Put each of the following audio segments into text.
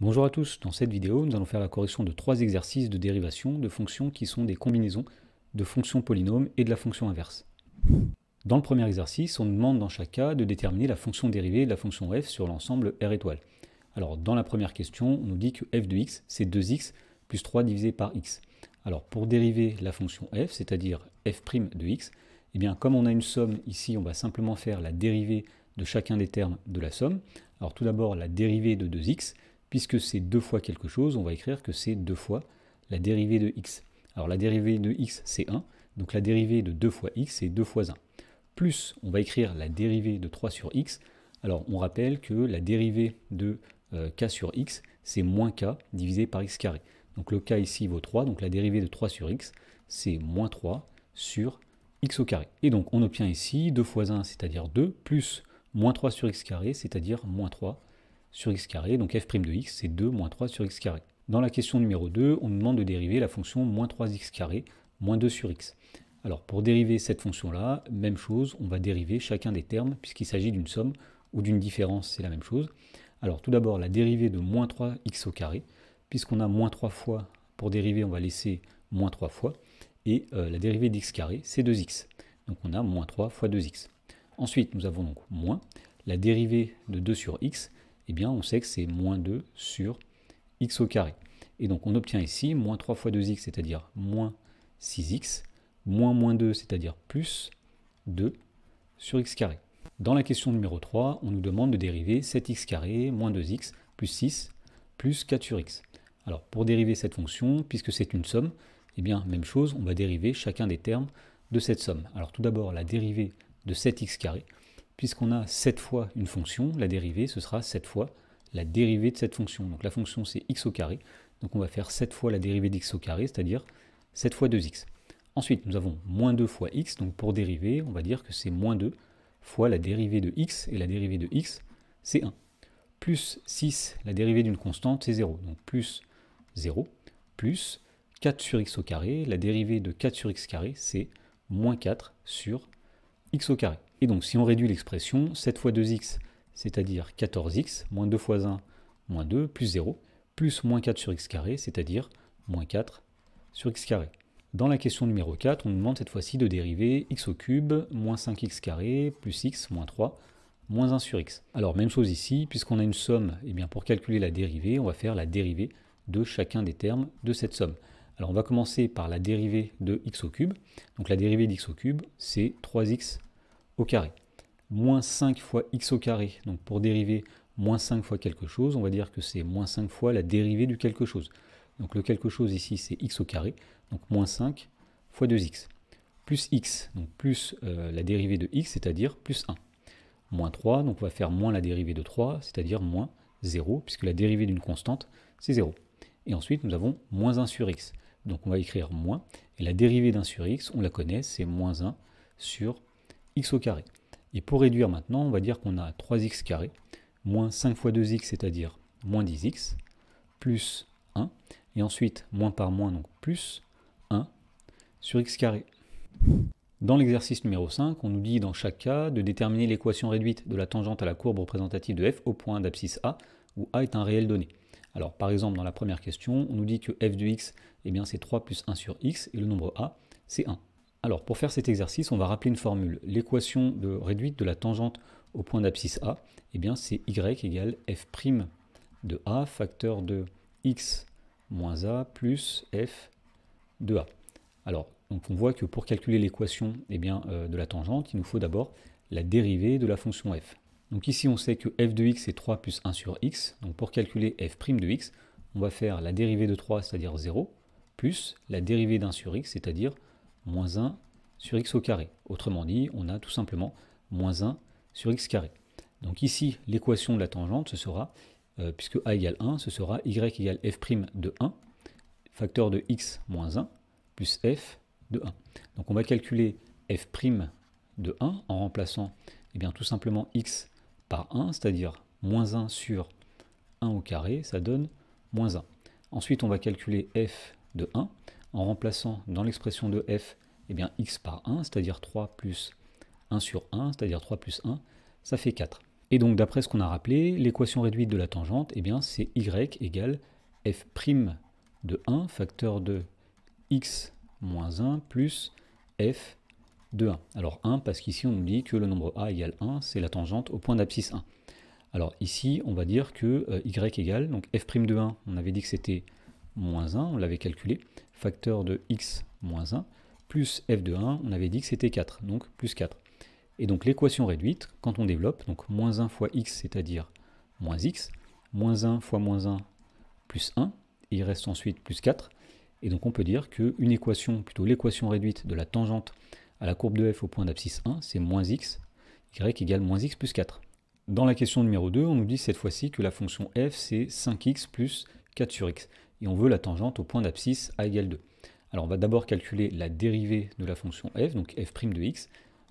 Bonjour à tous, dans cette vidéo nous allons faire la correction de trois exercices de dérivation de fonctions qui sont des combinaisons de fonctions polynômes et de la fonction inverse. Dans le premier exercice, on nous demande dans chaque cas de déterminer la fonction dérivée de la fonction f sur l'ensemble R étoile. Alors dans la première question, on nous dit que f de x c'est 2x plus 3 divisé par x. Alors pour dériver la fonction f, c'est-à-dire f' de x, eh bien comme on a une somme ici, on va simplement faire la dérivée de chacun des termes de la somme. Alors tout d'abord la dérivée de 2x, Puisque c'est 2 fois quelque chose, on va écrire que c'est 2 fois la dérivée de x. Alors la dérivée de x, c'est 1. Donc la dérivée de 2 fois x, c'est 2 fois 1. Plus, on va écrire la dérivée de 3 sur x. Alors on rappelle que la dérivée de euh, k sur x, c'est moins k divisé par x carré. Donc le k ici vaut 3, donc la dérivée de 3 sur x, c'est moins 3 sur x au carré. Et donc on obtient ici 2 fois 1, c'est-à-dire 2, plus moins 3 sur x carré, c'est-à-dire moins 3 sur x carré, donc f' de x c'est 2 moins 3 sur x carré. Dans la question numéro 2, on nous demande de dériver la fonction moins 3x carré, moins 2 sur x. Alors pour dériver cette fonction-là, même chose, on va dériver chacun des termes puisqu'il s'agit d'une somme ou d'une différence, c'est la même chose. Alors tout d'abord la dérivée de moins 3x au carré, puisqu'on a moins 3 fois, pour dériver on va laisser moins 3 fois, et euh, la dérivée d'x carré c'est 2x. Donc on a moins 3 fois 2x. Ensuite nous avons donc moins la dérivée de 2 sur x, eh bien on sait que c'est moins 2 sur x au carré. Et donc on obtient ici moins 3 fois 2x, c'est-à-dire moins 6x, moins moins 2, c'est-à-dire plus 2 sur x carré. Dans la question numéro 3, on nous demande de dériver 7x carré moins 2x plus 6 plus 4 sur x. Alors pour dériver cette fonction, puisque c'est une somme, eh bien même chose, on va dériver chacun des termes de cette somme. Alors tout d'abord la dérivée de 7x carré puisqu'on a 7 fois une fonction, la dérivée, ce sera 7 fois la dérivée de cette fonction. Donc la fonction c'est x au carré, donc on va faire 7 fois la dérivée d'x au carré, c'est-à-dire 7 fois 2x. Ensuite, nous avons moins 2 fois x, donc pour dériver, on va dire que c'est moins 2 fois la dérivée de x, et la dérivée de x, c'est 1. Plus 6, la dérivée d'une constante, c'est 0. Donc plus 0, plus 4 sur x au carré, la dérivée de 4 sur x carré, c'est moins 4 sur x au carré. Et donc si on réduit l'expression, 7 fois 2x, c'est-à-dire 14x, moins 2 fois 1, moins 2, plus 0, plus moins 4 sur x carré, c'est-à-dire moins 4 sur x carré. Dans la question numéro 4, on nous demande cette fois-ci de dériver x au cube, moins 5x carré, plus x, moins 3, moins 1 sur x. Alors même chose ici, puisqu'on a une somme, eh bien pour calculer la dérivée, on va faire la dérivée de chacun des termes de cette somme. Alors on va commencer par la dérivée de x au cube. Donc la dérivée d'x au cube, c'est 3x au carré. Moins 5 fois x au carré, donc pour dériver moins 5 fois quelque chose, on va dire que c'est moins 5 fois la dérivée du quelque chose. Donc le quelque chose ici, c'est x au carré, donc moins 5 fois 2x. Plus x, donc plus euh, la dérivée de x, c'est-à-dire plus 1. Moins 3, donc on va faire moins la dérivée de 3, c'est-à-dire moins 0, puisque la dérivée d'une constante, c'est 0. Et ensuite, nous avons moins 1 sur x. Donc on va écrire moins, et la dérivée d'un sur x, on la connaît, c'est moins 1 sur x au carré. Et pour réduire maintenant, on va dire qu'on a 3x carré moins 5 fois 2x, c'est-à-dire moins 10x, plus 1, et ensuite moins par moins, donc plus 1 sur x carré. Dans l'exercice numéro 5, on nous dit dans chaque cas de déterminer l'équation réduite de la tangente à la courbe représentative de f au point d'abscisse A, où A est un réel donné. Alors par exemple, dans la première question, on nous dit que f de x, eh bien c'est 3 plus 1 sur x, et le nombre A, c'est 1. Alors pour faire cet exercice, on va rappeler une formule. L'équation de réduite de la tangente au point d'abscisse A, eh bien c'est y égale f' de a facteur de x moins a plus f de a. Alors on voit que pour calculer l'équation eh euh, de la tangente, il nous faut d'abord la dérivée de la fonction f. Donc ici on sait que f de x est 3 plus 1 sur x. Donc pour calculer f' de x, on va faire la dérivée de 3, c'est-à-dire 0, plus la dérivée d'1 sur x, c'est-à-dire moins 1 sur x au carré. Autrement dit, on a tout simplement moins 1 sur x carré. Donc ici, l'équation de la tangente, ce sera, euh, puisque a égale 1, ce sera y égale f' de 1, facteur de x moins 1, plus f de 1. Donc on va calculer f' de 1 en remplaçant eh bien, tout simplement x par 1, c'est-à-dire moins 1 sur 1 au carré, ça donne moins 1. Ensuite, on va calculer f de 1 en remplaçant dans l'expression de f eh bien, x par 1, c'est-à-dire 3 plus 1 sur 1, c'est-à-dire 3 plus 1, ça fait 4. Et donc d'après ce qu'on a rappelé, l'équation réduite de la tangente, eh bien, c'est y égale f' de 1 facteur de x moins 1 plus f de 1. Alors 1 parce qu'ici on nous dit que le nombre a égale 1, c'est la tangente au point d'abscisse 1. Alors ici on va dire que euh, y égale, donc f' prime de 1, on avait dit que c'était moins 1, on l'avait calculé, facteur de x moins 1, plus f de 1, on avait dit que c'était 4, donc plus 4. Et donc l'équation réduite, quand on développe, donc moins 1 fois x, c'est-à-dire moins x, moins 1 fois moins 1, plus 1, il reste ensuite plus 4. Et donc on peut dire qu'une équation, plutôt l'équation réduite de la tangente à la courbe de f au point d'abscisse 1, c'est moins x, y égale moins x plus 4. Dans la question numéro 2, on nous dit cette fois-ci que la fonction f, c'est 5x plus 4 sur x et on veut la tangente au point d'abscisse a égale 2. Alors on va d'abord calculer la dérivée de la fonction f, donc f' de x.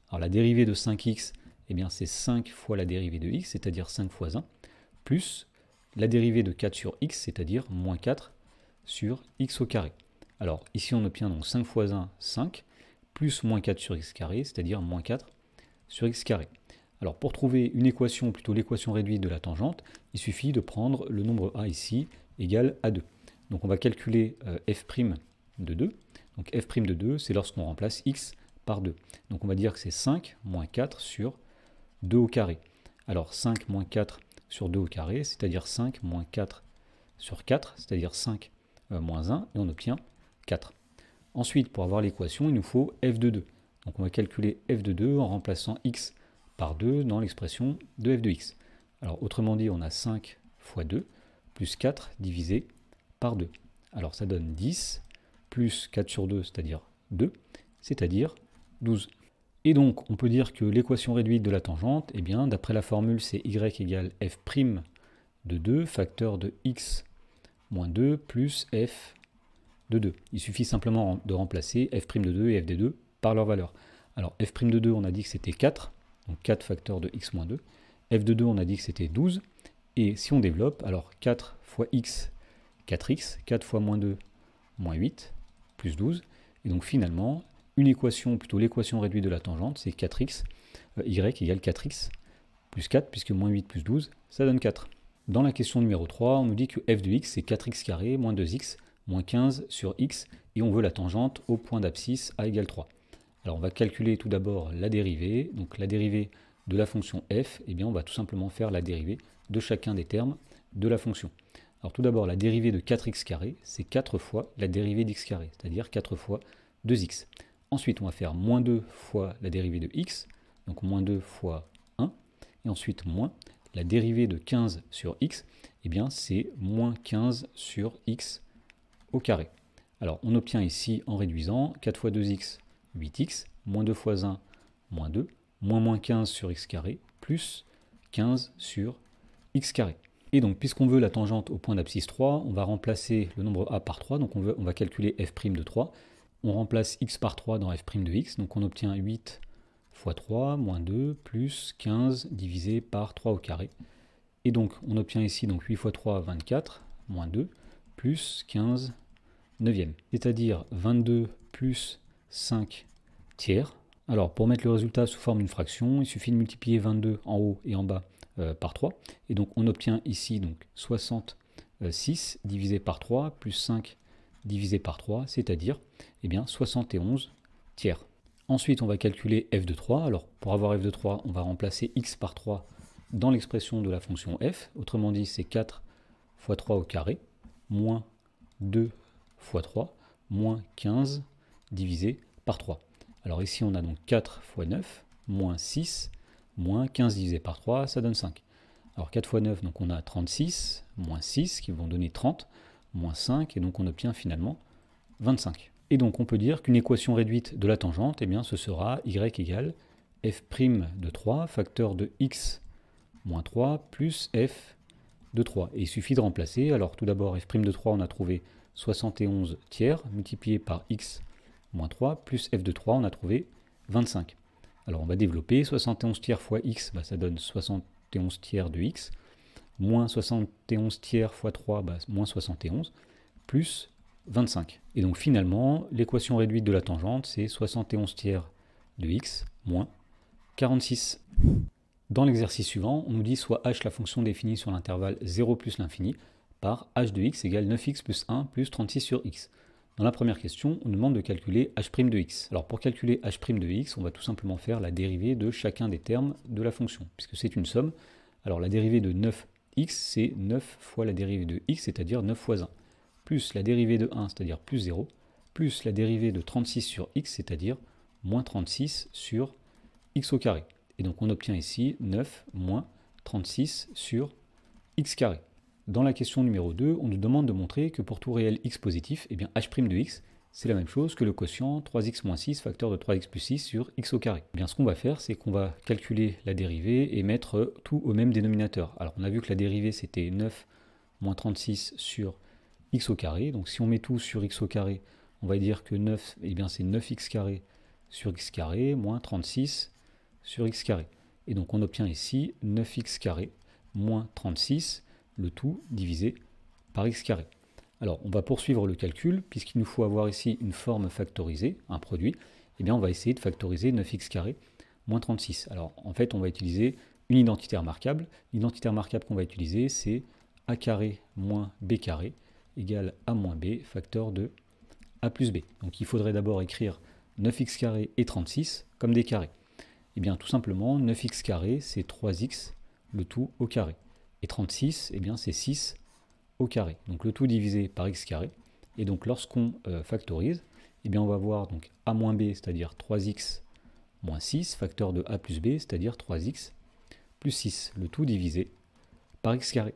Alors la dérivée de 5x, eh bien c'est 5 fois la dérivée de x, c'est-à-dire 5 fois 1, plus la dérivée de 4 sur x, c'est-à-dire moins 4 sur x au carré. Alors ici on obtient donc 5 fois 1, 5, plus moins 4 sur x carré, c'est-à-dire moins 4 sur x carré. Alors pour trouver une équation, plutôt l'équation réduite de la tangente, il suffit de prendre le nombre a ici égal à 2. Donc on va calculer euh, f' de 2. Donc f' de 2, c'est lorsqu'on remplace x par 2. Donc on va dire que c'est 5 moins 4 sur 2 au carré. Alors 5 moins 4 sur 2 au carré, c'est-à-dire 5 moins 4 sur 4, c'est-à-dire 5 euh, moins 1, et on obtient 4. Ensuite, pour avoir l'équation, il nous faut f de 2. Donc on va calculer f de 2 en remplaçant x par 2 dans l'expression de f de x. Alors autrement dit, on a 5 fois 2 plus 4 divisé par 2. Alors ça donne 10 plus 4 sur 2, c'est-à-dire 2, c'est-à-dire 12. Et donc on peut dire que l'équation réduite de la tangente, et eh bien d'après la formule, c'est y égale f' de 2 facteur de x moins 2 plus f de 2. Il suffit simplement de remplacer f' de 2 et f de 2 par leur valeur. Alors f' de 2, on a dit que c'était 4, donc 4 facteur de x moins 2. f de 2, on a dit que c'était 12. Et si on développe, alors 4 fois x 4x, 4 fois moins 2, moins 8, plus 12. Et donc finalement, une équation, plutôt l'équation réduite de la tangente, c'est 4x, euh, y égale 4x plus 4, puisque moins 8 plus 12, ça donne 4. Dans la question numéro 3, on nous dit que f de x, c'est 4x carré moins 2x moins 15 sur x, et on veut la tangente au point d'abscisse a égale 3. Alors on va calculer tout d'abord la dérivée. Donc la dérivée de la fonction f, et eh bien on va tout simplement faire la dérivée de chacun des termes de la fonction. Alors tout d'abord, la dérivée de 4x carré, c'est 4 fois la dérivée d'x carré, c'est-à-dire 4 fois 2x. Ensuite, on va faire moins 2 fois la dérivée de x, donc moins 2 fois 1, et ensuite moins la dérivée de 15 sur x, eh bien c'est moins 15 sur x au carré. Alors on obtient ici en réduisant 4 fois 2x, 8x, moins 2 fois 1, moins 2, moins moins 15 sur x carré, plus 15 sur x carré. Et donc, puisqu'on veut la tangente au point d'abscisse 3, on va remplacer le nombre a par 3, donc on, veut, on va calculer f' de 3. On remplace x par 3 dans f' de x, donc on obtient 8 fois 3, moins 2, plus 15 divisé par 3 au carré. Et donc, on obtient ici 8 fois 3, 24, moins 2, plus 15 neuvième, c'est-à-dire 22 plus 5 tiers, alors, pour mettre le résultat sous forme d'une fraction, il suffit de multiplier 22 en haut et en bas euh, par 3. Et donc, on obtient ici donc 66 divisé par 3 plus 5 divisé par 3, c'est-à-dire eh bien 71 tiers. Ensuite, on va calculer f de 3. Alors, pour avoir f de 3, on va remplacer x par 3 dans l'expression de la fonction f. Autrement dit, c'est 4 fois 3 au carré, moins 2 fois 3, moins 15 divisé par 3. Alors ici, on a donc 4 fois 9, moins 6, moins 15 divisé par 3, ça donne 5. Alors 4 fois 9, donc on a 36, moins 6, qui vont donner 30, moins 5, et donc on obtient finalement 25. Et donc on peut dire qu'une équation réduite de la tangente, eh bien ce sera y égale f' de 3, facteur de x moins 3, plus f de 3. Et il suffit de remplacer, alors tout d'abord f' de 3, on a trouvé 71 tiers, multiplié par x moins 3, plus f de 3, on a trouvé 25. Alors on va développer 71 tiers fois x, bah, ça donne 71 tiers de x, moins 71 tiers fois 3, bah, moins 71, plus 25. Et donc finalement, l'équation réduite de la tangente, c'est 71 tiers de x moins 46. Dans l'exercice suivant, on nous dit soit h la fonction définie sur l'intervalle 0 plus l'infini par h de x égale 9x plus 1 plus 36 sur x. Dans la première question, on nous demande de calculer h' de x. Alors pour calculer h' de x, on va tout simplement faire la dérivée de chacun des termes de la fonction, puisque c'est une somme. Alors la dérivée de 9x, c'est 9 fois la dérivée de x, c'est-à-dire 9 fois 1, plus la dérivée de 1, c'est-à-dire plus 0, plus la dérivée de 36 sur x, c'est-à-dire moins 36 sur x au carré. Et donc on obtient ici 9 moins 36 sur x carré. Dans la question numéro 2, on nous demande de montrer que pour tout réel x positif, eh bien h' de x, c'est la même chose que le quotient 3x-6 facteur de 3x plus 6 sur x au carré. Eh bien, ce qu'on va faire, c'est qu'on va calculer la dérivée et mettre tout au même dénominateur. Alors on a vu que la dérivée c'était 9 moins 36 sur x au carré. Donc si on met tout sur x au carré, on va dire que 9, eh bien c'est 9x carré sur x carré moins 36 sur x carré. Et donc on obtient ici 9x carré moins 36 le tout divisé par x carré. Alors, on va poursuivre le calcul, puisqu'il nous faut avoir ici une forme factorisée, un produit. et eh bien, on va essayer de factoriser 9x carré moins 36. Alors, en fait, on va utiliser une identité remarquable. L'identité remarquable qu'on va utiliser, c'est a carré moins b carré égale a moins b facteur de a plus b. Donc, il faudrait d'abord écrire 9x carré et 36 comme des carrés. Eh bien, tout simplement, 9x carré, c'est 3x, le tout au carré. Et 36, eh bien c'est 6 au carré. Donc le tout divisé par x carré. Et donc lorsqu'on euh, factorise, eh bien on va voir donc a moins b, c'est-à-dire 3x moins 6, facteur de a plus b, c'est-à-dire 3x plus 6, le tout divisé par x carré.